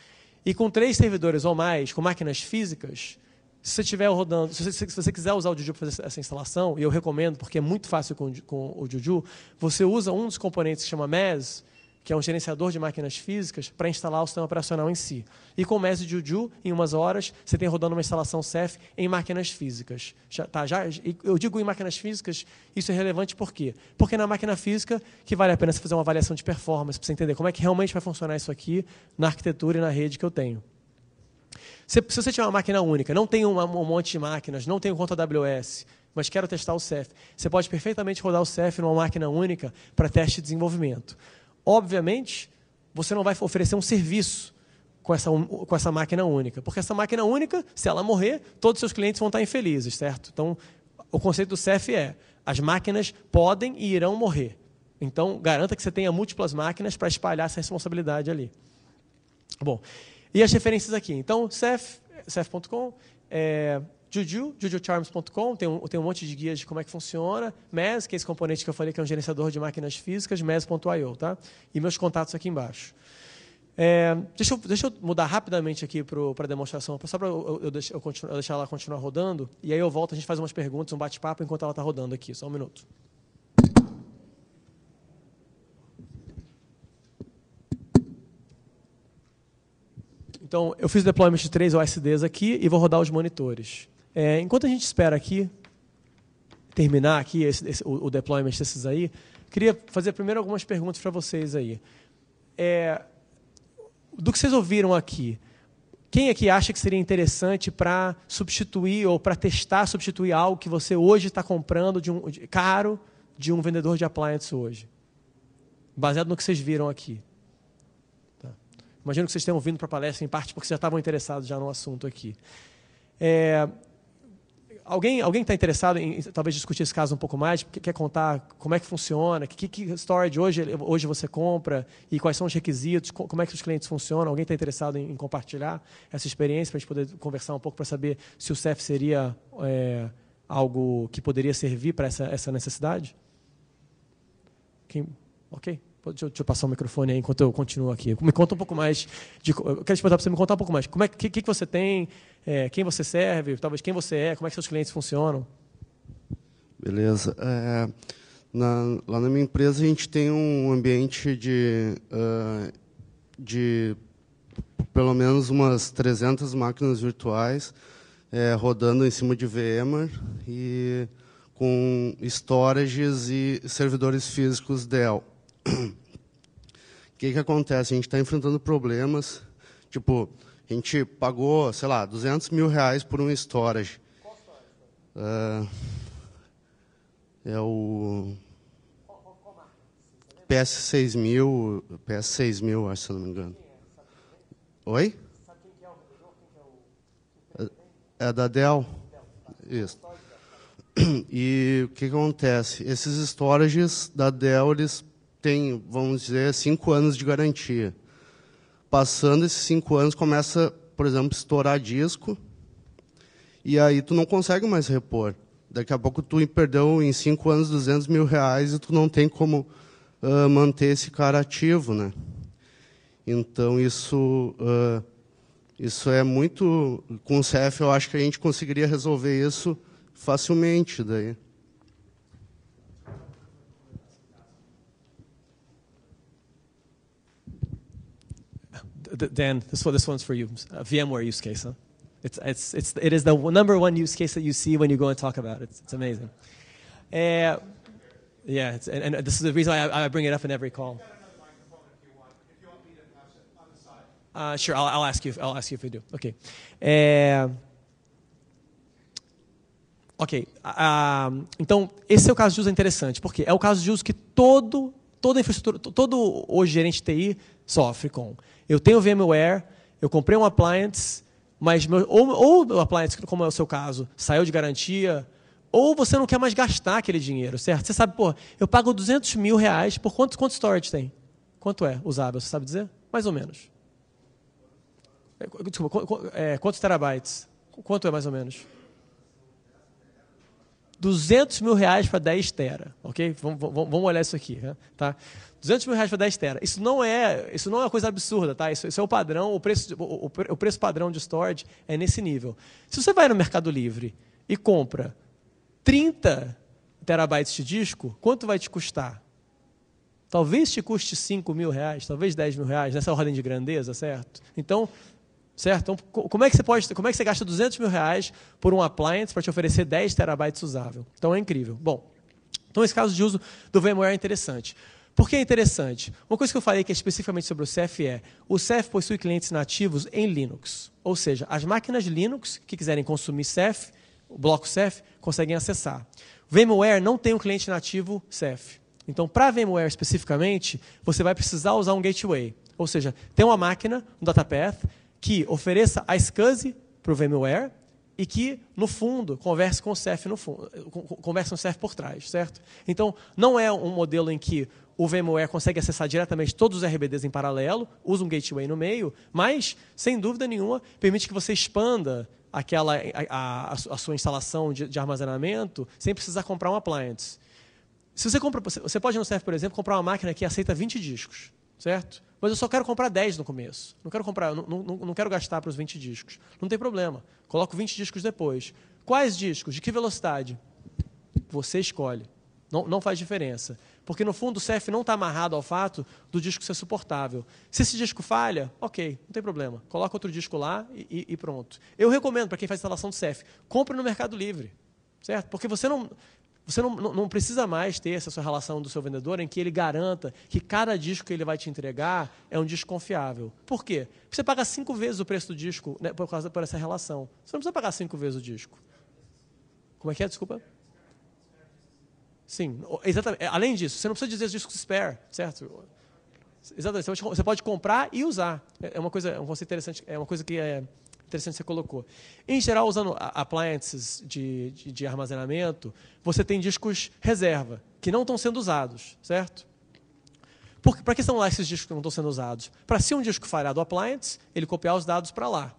S1: E com três servidores ou mais, com máquinas físicas, se você tiver rodando, se você, se você quiser usar o Juju para fazer essa instalação, e eu recomendo porque é muito fácil com, com o Juju, você usa um dos componentes que chama MES, que é um gerenciador de máquinas físicas, para instalar o sistema operacional em si. E com o Messi Juju, em umas horas, você tem rodando uma instalação CEF em máquinas físicas. Já, tá, já, eu digo em máquinas físicas, isso é relevante por quê? Porque é na máquina física que vale a pena você fazer uma avaliação de performance, para você entender como é que realmente vai funcionar isso aqui na arquitetura e na rede que eu tenho. Se, se você tiver uma máquina única, não tem um, um monte de máquinas, não tem um conta AWS, mas quero testar o CEF, você pode perfeitamente rodar o CEF numa máquina única para teste de desenvolvimento obviamente, você não vai oferecer um serviço com essa, com essa máquina única. Porque essa máquina única, se ela morrer, todos os seus clientes vão estar infelizes, certo? Então, o conceito do CEF é: as máquinas podem e irão morrer. Então, garanta que você tenha múltiplas máquinas para espalhar essa responsabilidade ali. Bom, e as referências aqui? Então, CEF, CEF.com, é, Juju, jujucharms.com, tem, um, tem um monte de guias de como é que funciona. MES, que é esse componente que eu falei que é um gerenciador de máquinas físicas, mes.io, tá? E meus contatos aqui embaixo. É, deixa, eu, deixa, eu, mudar rapidamente aqui para a demonstração, só para eu, eu, eu, eu deixar ela continuar rodando, e aí eu volto, a gente faz umas perguntas, um bate-papo enquanto ela está rodando aqui. Só um minuto. Então, eu fiz o deployment de três OSDs aqui e vou rodar os monitores. É, enquanto a gente espera aqui, terminar aqui esse, esse, o, o, deployment desses aí, queria fazer primeiro algumas perguntas para vocês aí. É, do que vocês ouviram aqui, quem aqui acha que seria interessante para substituir ou para testar substituir algo que você hoje está comprando de um, de, caro de um vendedor de appliance hoje? Baseado no que vocês viram aqui. Tá. Imagino que vocês tenham vindo para a palestra em parte porque já estavam interessados já no assunto aqui. É, alguém alguém está interessado em talvez discutir esse caso um pouco mais? Quer contar como é que funciona? Que, que storage hoje, hoje você compra? E quais são os requisitos? Como é que os clientes funcionam? Alguém está interessado em, em, compartilhar essa experiência para a gente poder conversar um pouco para saber se o CEF seria é, algo que poderia servir para essa, essa necessidade? Quem? Ok. Deixa eu, deixa eu, passar o microfone aí enquanto eu continuo aqui. Me conta um pouco mais. De, eu quero te perguntar para você me contar um pouco mais. Como é que, que, que você tem, é, quem você serve, talvez quem você é, como é que seus clientes funcionam?
S2: Beleza. É, na, lá na minha empresa a gente tem um ambiente de, uh, de pelo menos umas 300 máquinas virtuais é, rodando em cima de VMware e com storages e servidores físicos Dell. O que, que acontece? A gente está enfrentando problemas, tipo, a gente pagou, sei lá, 200 mil reais por um storage. Qual storage? É, é o... PS6000, PS6000, acho, se não me engano. Oi? É da Dell? Isso. E o que acontece? Esses storages da Dell, eles tem, vamos dizer, cinco anos de garantia. Passando esses cinco anos, começa, por exemplo, estourar disco, e aí tu não consegue mais repor. Daqui a pouco tu perdeu em cinco anos 200 mil reais e tu não tem como uh, manter esse cara ativo, né? Então isso uh, isso é muito com o CF eu acho que a gente conseguiria resolver isso facilmente daí.
S1: Dan, this, one, this one's for you. A uh, VMware use case, huh? It's, it's, it's, it is the number one use case that you see when you go and talk about it. It's, it's amazing. Uh, yeah, and, and, this is the reason I, I, bring it up in every call. Uh, sure, I'll, I'll, ask you. If, I'll ask you if we do. Okay. Uh, ok. Uh, então, esse é o caso de uso interessante, porque é o caso de uso que todo, toda infraestrutura, todo o gerente TI sofre com. Eu tenho VMware, eu comprei um appliance, mas meu, ou, ou o appliance, como é o seu caso, saiu de garantia, ou você não quer mais gastar aquele dinheiro, certo? Você sabe, pô, eu pago 200 mil reais por quanto, quanto storage tem? Quanto é usável, você sabe dizer? Mais ou menos. É, desculpa, é, quantos terabytes? Quanto é mais ou menos? 200 mil reais para 10 tera, ok? Vamos, vamos, vamos olhar isso aqui, né? tá? 200 mil reais para 10 tera. Isso não é, isso não é uma coisa absurda, tá? Isso, isso é o padrão, o preço, o, o, preço padrão de storage é nesse nível. Se você vai no Mercado Livre e compra 30 terabytes de disco, quanto vai te custar? Talvez te custe 5 mil reais, talvez 10 mil reais, nessa ordem de grandeza, certo? Então, certo? Então, como é que você pode, como é que você gasta 200 mil reais por um appliance para te oferecer 10 terabytes usável? Então é incrível. Bom, então esse caso de uso do VMware é interessante. Por que é interessante? Uma coisa que eu falei que é especificamente sobre o CEF é: o CEF possui clientes nativos em Linux. Ou seja, as máquinas Linux que quiserem consumir CEF, o bloco CEF, conseguem acessar. VMware não tem um cliente nativo CEF. Então, para VMware especificamente, você vai precisar usar um gateway. Ou seja, tem uma máquina, um datapath, que ofereça a SCSI para o VMware e que, no fundo, converse com o CEF, no fundo, converse com o CEF por trás, certo? Então, não é um modelo em que o VMware consegue acessar diretamente todos os RBDs em paralelo, usa um gateway no meio, mas, sem dúvida nenhuma, permite que você expanda aquela, a, a, a sua instalação de, de, armazenamento sem precisar comprar um appliance. Se você compra, você pode no serve por exemplo, comprar uma máquina que aceita 20 discos, certo? Mas eu só quero comprar 10 no começo. Não quero comprar, não, não, não quero gastar para os 20 discos. Não tem problema. Coloco 20 discos depois. Quais discos? De que velocidade? Você escolhe. Não, não faz diferença. Porque no fundo o CEF não está amarrado ao fato do disco ser suportável. Se esse disco falha, ok, não tem problema. Coloca outro disco lá e, e pronto. Eu recomendo para quem faz instalação do CEF, compre no Mercado Livre. Certo? Porque você não. Você não, não, precisa mais ter essa sua relação do seu vendedor em que ele garanta que cada disco que ele vai te entregar é um disco confiável. Por quê? Você paga cinco vezes o preço do disco né, por causa por essa relação. Você não precisa pagar cinco vezes o disco. Como é que é? Desculpa. Sim, exatamente. É, além disso, você não precisa dizer discos spare, certo? Exatamente. Você pode comprar e usar. É, é uma coisa, é um conceito interessante, é uma coisa que é interessante que você colocou. Em geral, usando appliances de, de, de armazenamento, você tem discos reserva, que não estão sendo usados, certo? Para que estão lá esses discos que não estão sendo usados? Para se um disco falhar do appliance, ele copiar os dados para lá.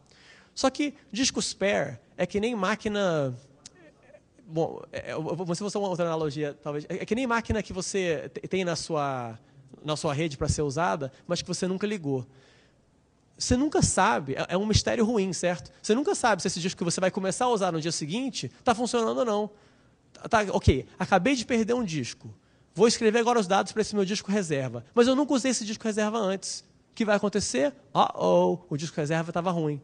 S1: Só que disco spare é que nem máquina Bom, é, é, você usa uma outra analogia, talvez. É, é que nem máquina que você tem na sua, na sua rede para ser usada, mas que você nunca ligou. Você nunca sabe, é um mistério ruim, certo? Você nunca sabe se esse disco que você vai começar a usar no dia seguinte está funcionando ou não. Tá, tá, ok, acabei de perder um disco. Vou escrever agora os dados para esse meu disco reserva. Mas eu nunca usei esse disco reserva antes. O que vai acontecer? Oh, oh, o disco reserva estava ruim.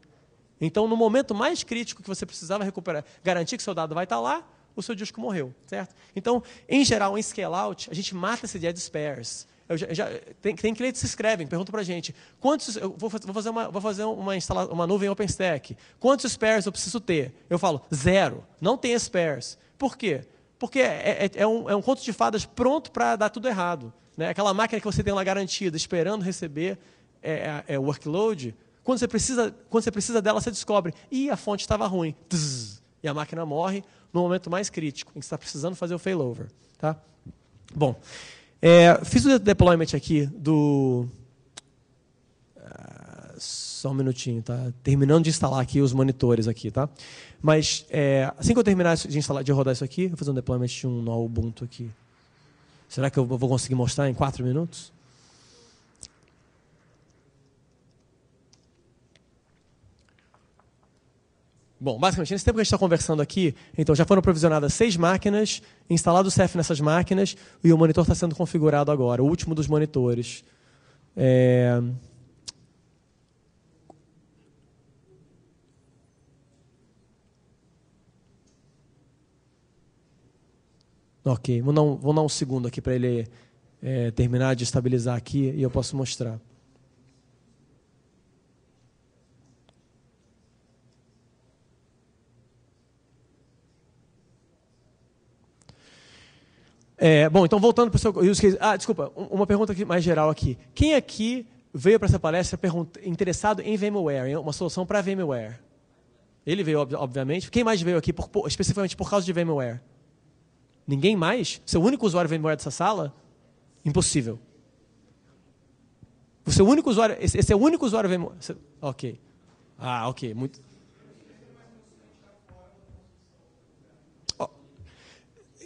S1: Então, no momento mais crítico que você precisava recuperar, garantir que seu dado vai estar lá, o seu disco morreu, certo? Então, em geral, em scale-out, a gente mata esse dead spares. Eu já, já, tem, tem clientes que se escrevem, perguntam para a gente, quantos, eu vou, vou, fazer, uma, vou fazer uma, instala, uma nuvem OpenStack, quantos spares eu preciso ter? Eu falo, zero, não tem spares. Por quê? Porque é, é, é, é, um, é um conto de fadas pronto para dar tudo errado. Né? Aquela máquina que você tem lá garantida, esperando receber é, é, é workload, quando você precisa, quando você precisa dela, você descobre, e a fonte estava ruim, Tzz, e a máquina morre no momento mais crítico, em que está precisando fazer o failover, tá? Bom, é, fiz o deployment aqui do ah, só um minutinho, tá? Terminando de instalar aqui os monitores aqui, tá? Mas é, assim que eu terminar de instalar, de rodar isso aqui, vou fazer um deployment de um no Ubuntu aqui. Será que eu vou conseguir mostrar em quatro minutos? Bom, basicamente, nesse tempo que a gente está conversando aqui, então já foram provisionadas seis máquinas, instalado o CEF nessas máquinas e o monitor está sendo configurado agora, o último dos monitores. É... Ok, vou dar um, vou dar um segundo aqui para ele é, terminar de estabilizar aqui e eu posso mostrar. É, bom, então voltando para o seu. Ah, desculpa, uma pergunta mais geral aqui. Quem aqui veio para essa palestra interessado em VMware, em uma solução para VMware? Ele veio, obviamente. Quem mais veio aqui, por, especificamente por causa de VMware? Ninguém mais? Você é o único usuário VMware dessa sala? Impossível. Você é o único usuário. Esse, esse é o único usuário VMware. ok. Ah, ok. Muito.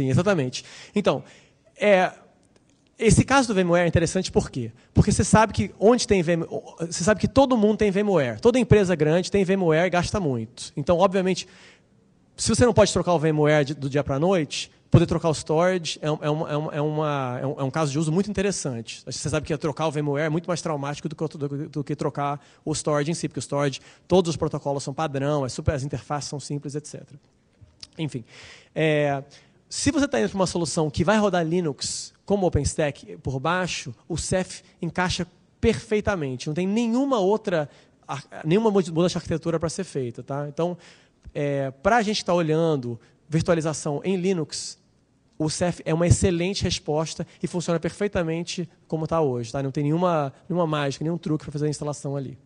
S1: Sim, exatamente. Então, é, esse caso do VMware é interessante por quê? Porque você sabe que onde tem VM, você sabe que todo mundo tem VMware. Toda empresa grande tem VMware e gasta muito. Então, obviamente, se você não pode trocar o VMware do dia para a noite, poder trocar o storage é, é, é, uma, é, uma, é, um, é um caso de uso muito interessante. Você sabe que trocar o VMware é muito mais traumático do que, do, do que trocar o storage em si, porque o storage, todos os protocolos são padrão, é super, as interfaces são simples, etc. Enfim. É, se você está indo para uma solução que vai rodar Linux, como OpenStack, por baixo, o Ceph encaixa perfeitamente. Não tem nenhuma outra, nenhuma mudança de arquitetura para ser feita. Tá? Então, é, para a gente estar tá olhando virtualização em Linux, o Ceph é uma excelente resposta e funciona perfeitamente como está hoje. Tá? Não tem nenhuma, nenhuma mágica, nenhum truque para fazer a instalação ali.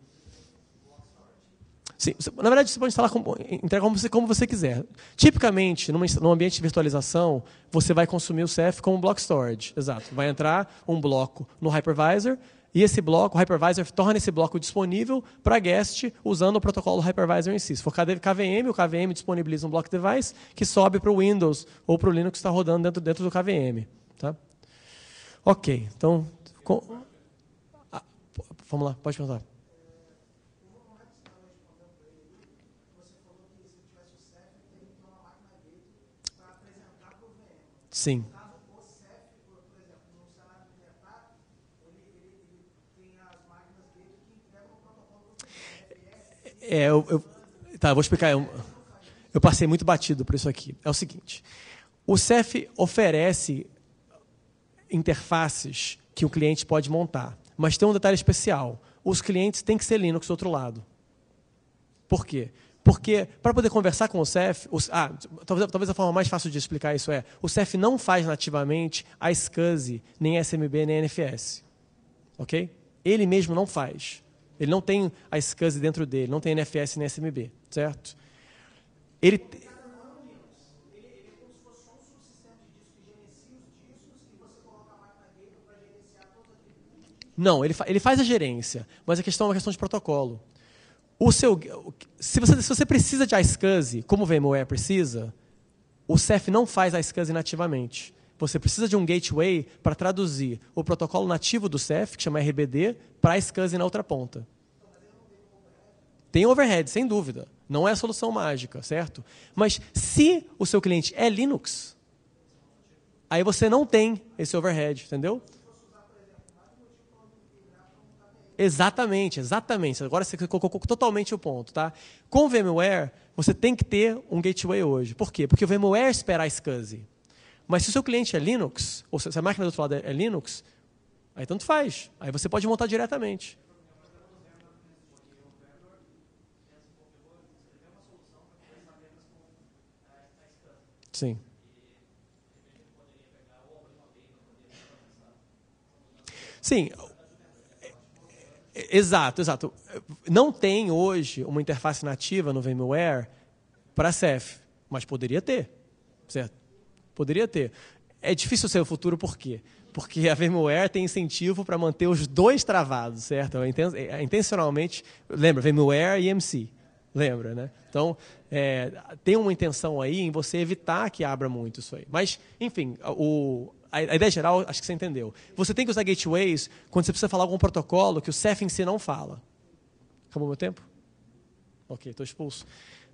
S1: Sim, na verdade, você pode instalar como, entregar como você, como você quiser. Tipicamente, numa, num ambiente de virtualização, você vai consumir o CF como block storage. Exato. Vai entrar um bloco no hypervisor e esse bloco, o hypervisor torna esse bloco disponível para guest usando o protocolo hypervisor em si. Se for KVM, o KVM disponibiliza um block device que sobe para o Windows ou para o Linux que está rodando dentro, dentro do KVM. Tá? Ok, então. Com... Ah, vamos lá, pode perguntar. Sim. É, eu, eu, tá, eu vou explicar. Eu, eu passei muito batido por isso aqui. É o seguinte: o CEF oferece interfaces que o cliente pode montar, mas tem um detalhe especial: os clientes têm que ser Linux do outro lado. Por quê? Porque para poder conversar com o CEF, o, ah, talvez, talvez, a forma mais fácil de explicar isso é: o CEF não faz nativamente a SCSI, nem a SMB, nem a NFS. Ok? Ele mesmo não faz. Ele não tem a SCSI dentro dele, não tem NFS nem SMB, certo? Ele. Não, ele, fa ele faz a gerência, mas a questão é uma questão de protocolo o seu, se, você, se você precisa de iSCSI, como o VMware precisa, o Ceph não faz iSCSI nativamente. Você precisa de um gateway para traduzir o protocolo nativo do Ceph, que chama RBD, para iSCSI na outra ponta. Tem overhead, sem dúvida. Não é a solução mágica, certo? Mas se o seu cliente é Linux, aí você não tem esse overhead, entendeu? Exatamente, exatamente. Agora você colocou totalmente o ponto, tá? Com o VMware, você tem que ter um gateway hoje. Por quê? Porque o VMware espera a SCSI. Mas se o seu cliente é Linux, ou se a máquina do outro lado é Linux, aí tanto faz. Aí você pode montar diretamente. Sim. Sim, Exato, exato. Não tem hoje uma interface nativa no VMware para Ceph, mas poderia ter, certo? Poderia ter. É difícil ser o futuro por quê? Porque a VMware tem incentivo para manter os dois travados, certo? É é, intencionalmente, lembra, VMware e EMC, lembra, né? Então, é, tem uma intenção aí em você evitar que abra muito isso aí. Mas, enfim, o, a ideia geral, acho que você entendeu. Você tem que usar gateways quando você precisa falar algum protocolo que o Ceph em si não fala. Acabou meu tempo? Ok, estou expulso.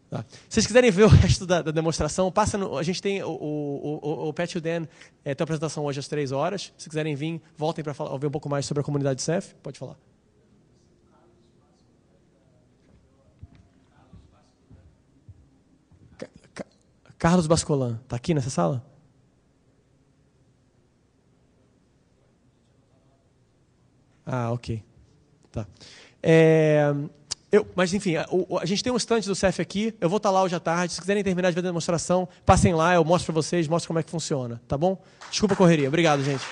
S1: Tá. Se vocês quiserem ver o resto da, da demonstração, passa no, a gente tem o, o, o, o Pat Dan é, tem a apresentação hoje às três horas. Se quiserem vir, voltem para ouvir um pouco mais sobre a comunidade Ceph. Pode falar. Carlos Bascolan, está aqui nessa sala? Ah, ok. Tá. É, eu, mas, enfim, a, a, gente tem um estante do CEF aqui. Eu vou estar tá lá hoje à tarde. Se quiserem terminar de ver a demonstração, passem lá, eu mostro para vocês, mostro como é que funciona. Tá bom? Desculpa a correria. Obrigado, gente.